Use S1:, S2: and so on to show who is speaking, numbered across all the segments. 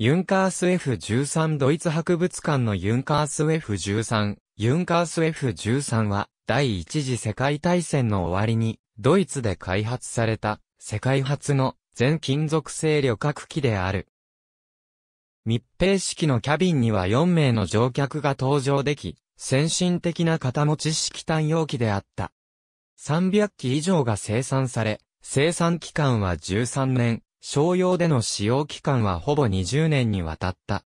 S1: ユンカース F13 ドイツ博物館のユンカース F13、ユンカース F13 は第一次世界大戦の終わりにドイツで開発された世界初の全金属製旅客機である。密閉式のキャビンには4名の乗客が搭乗でき、先進的な型持ち式単容機であった。300機以上が生産され、生産期間は13年、商用での使用期間はほぼ20年にわたった。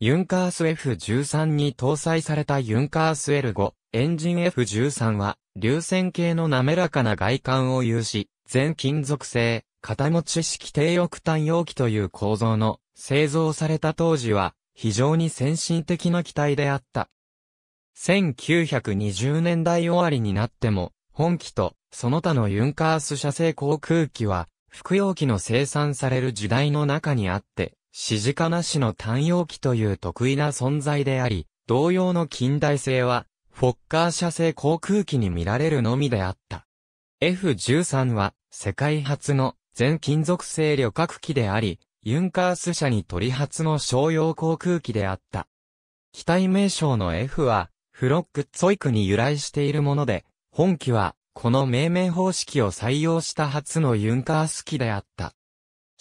S1: ユンカース F13 に搭載されたユンカース L5 エンジン F13 は流線形の滑らかな外観を有し、全金属製、型持ち式低翼端容器という構造の製造された当時は非常に先進的な機体であった。1920年代終わりになっても、本機とその他のユンカース社製航空機は服用機の生産される時代の中にあって、指示カなしの単容機という得意な存在であり、同様の近代性は、フォッカー社製航空機に見られるのみであった。F13 は、世界初の全金属製旅客機であり、ユンカース社に取り初の商用航空機であった。機体名称の F は、フロックツォイクに由来しているもので、本機はこの命名方式を採用した初のユンカース機であった。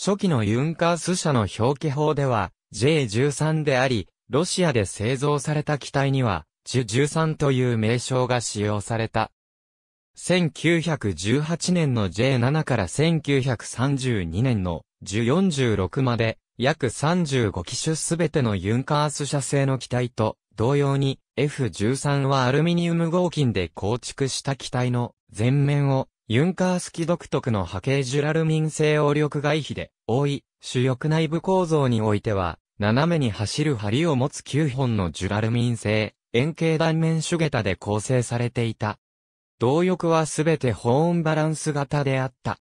S1: 初期のユンカース社の表記法では J13 であり、ロシアで製造された機体には、チュ13という名称が使用された。1918年の J7 から1932年の J46 まで、約35機種すべてのユンカース社製の機体と同様に F13 はアルミニウム合金で構築した機体の前面をユンカースキ独特の波形ジュラルミン製応力外皮で覆い、主翼内部構造においては斜めに走る針を持つ9本のジュラルミン製円形断面主桁で構成されていた。動翼はすべて保温バランス型であった。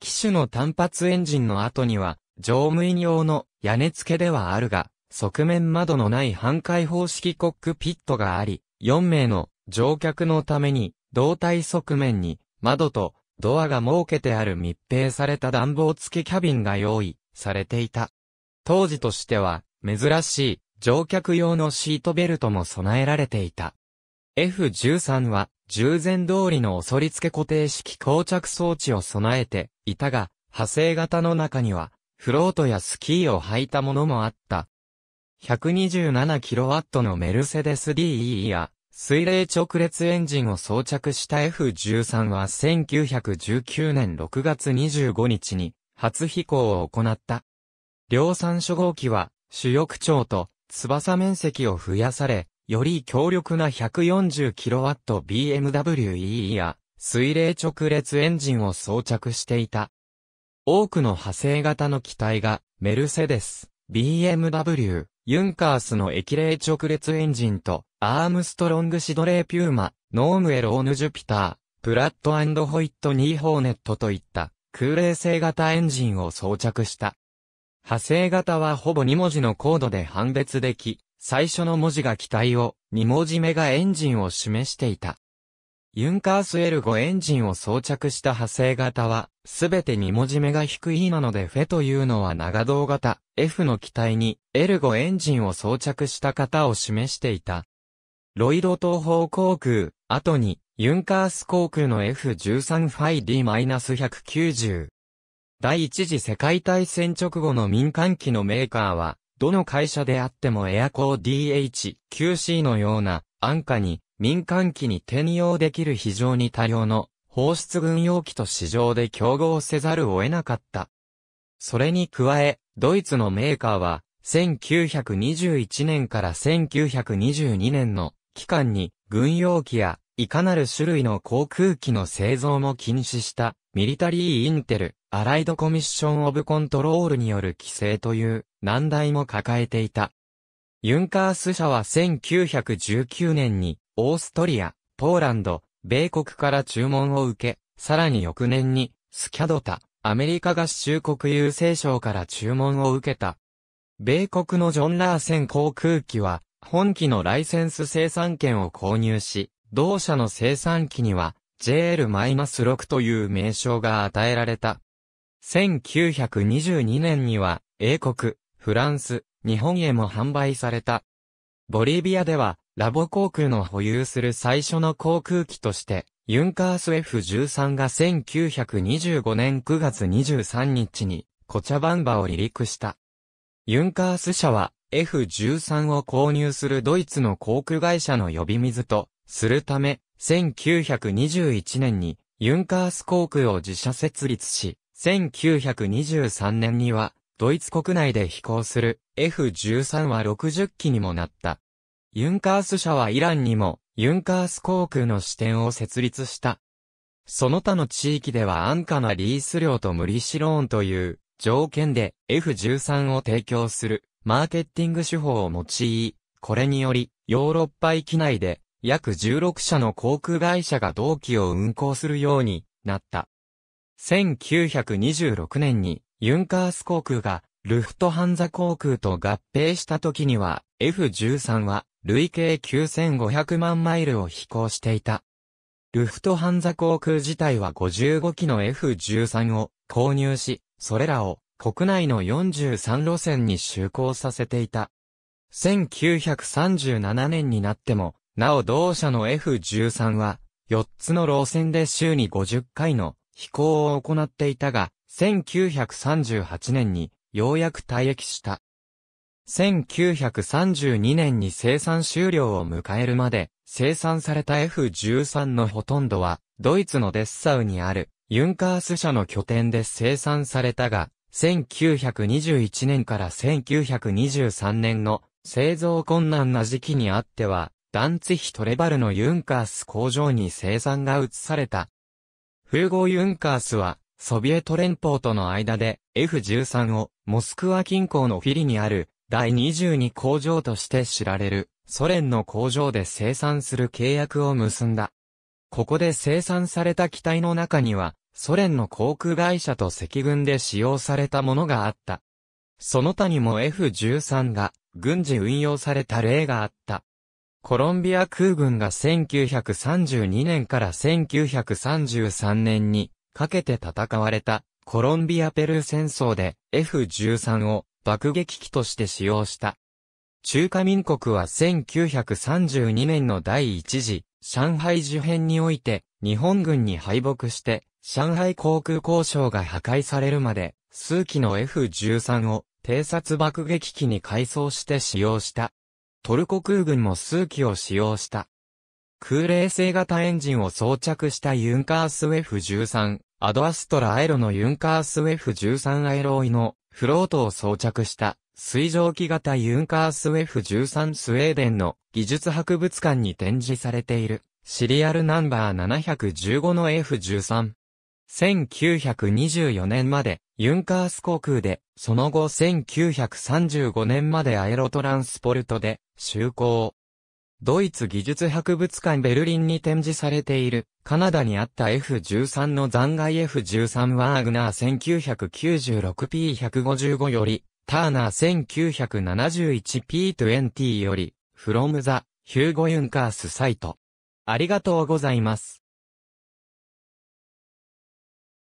S1: 機種の単発エンジンの後には乗務員用の屋根付けではあるが、側面窓のない半開放式コックピットがあり、4名の乗客のために、胴体側面に窓とドアが設けてある密閉された暖房付きキャビンが用意されていた。当時としては珍しい乗客用のシートベルトも備えられていた。F13 は従前通りのおそり付け固定式膠着装置を備えていたが、派生型の中にはフロートやスキーを履いたものもあった 127kW のメルセデス DE や、水冷直列エンジンを装着した F13 は1919年6月25日に初飛行を行った。量産初号機は主翼長と翼面積を増やされ、より強力な 140kWBMWE や水冷直列エンジンを装着していた。多くの派生型の機体がメルセデス、BMW、ユンカースの液冷直列エンジンと、アームストロングシドレーピューマ、ノームエローヌジュピター、プラットホイットニーホーネットといった空冷性型エンジンを装着した。派生型はほぼ2文字のコードで判別でき、最初の文字が機体を、2文字目がエンジンを示していた。ユンカース L5 エンジンを装着した派生型は、すべて2文字目が低いなのでフェというのは長胴型、F の機体に L5 エンジンを装着した型を示していた。ロイド東方航空、後に、ユンカース航空の F13 ファイ D-190。第一次世界大戦直後の民間機のメーカーは、どの会社であってもエアコー DH、QC のような安価に民間機に転用できる非常に多量の放出軍用機と市場で競合せざるを得なかった。それに加え、ドイツのメーカーは、1921年から1922年の期間に、軍用機や、いかなる種類の航空機の製造も禁止した、ミリタリーインテル、アライドコミッション・オブ・コントロールによる規制という難題も抱えていた。ユンカース社は1919年にオーストリア、ポーランド、米国から注文を受け、さらに翌年に、スキャドタ、アメリカ合衆国郵政省から注文を受けた。米国のジョン・ラーセン航空機は、本機のライセンス生産権を購入し、同社の生産機には JL-6 という名称が与えられた。1922年には英国、フランス、日本へも販売された。ボリビアではラボ航空の保有する最初の航空機として、ユンカース F13 が1925年9月23日に、コチャバンバを離陸した。ユンカース社は、F13 を購入するドイツの航空会社の呼び水と、するため、1921年に、ユンカース航空を自社設立し、1923年には、ドイツ国内で飛行する F13 は60機にもなった。ユンカース社はイランにも、ユンカース航空の支店を設立した。その他の地域では安価なリース料と無利子ローンという条件で F13 を提供するマーケティング手法を用い、これによりヨーロッパ域内で約16社の航空会社が同期を運航するようになった。1926年にユンカース航空がルフトハンザ航空と合併した時には F13 は累計9500万マイルを飛行していた。ルフトハンザ航空自体は55機の F13 を購入し、それらを国内の43路線に就航させていた。1937年になっても、なお同社の F13 は、4つの路線で週に50回の飛行を行っていたが、1938年にようやく退役した。1932年に生産終了を迎えるまで、生産された F13 のほとんどは、ドイツのデッサウにある、ユンカース社の拠点で生産されたが、1921年から1923年の製造困難な時期にあっては、ダンツヒトレバルのユンカース工場に生産が移された。風合ユンカースは、ソビエト連邦との間で F13 をモスクワ近郊のフィリにある第22工場として知られる、ソ連の工場で生産する契約を結んだ。ここで生産された機体の中には、ソ連の航空会社と赤軍で使用されたものがあった。その他にも F-13 が軍事運用された例があった。コロンビア空軍が1932年から1933年にかけて戦われたコロンビアペルー戦争で F-13 を爆撃機として使用した。中華民国は1932年の第一次上海事変において日本軍に敗北して上海航空交渉が破壊されるまで数機の F13 を偵察爆撃機に改装して使用した。トルコ空軍も数機を使用した。空冷性型エンジンを装着したユンカース F13、アドアストラアエロのユンカース F13 アエロイのフロートを装着した水蒸気型ユンカースウェフ13スウェーデンの技術博物館に展示されているシリアルナンバー715の F13。1924年までユンカース航空で、その後1935年までアエロトランスポルトで就航。ドイツ技術博物館ベルリンに展示されている、カナダにあった F13 の残骸 F13 ワーグナー 1996P155 より、ターナー 1971P20 より、フロムザ、ヒューゴ・ユンカースサイト。ありがとうございます。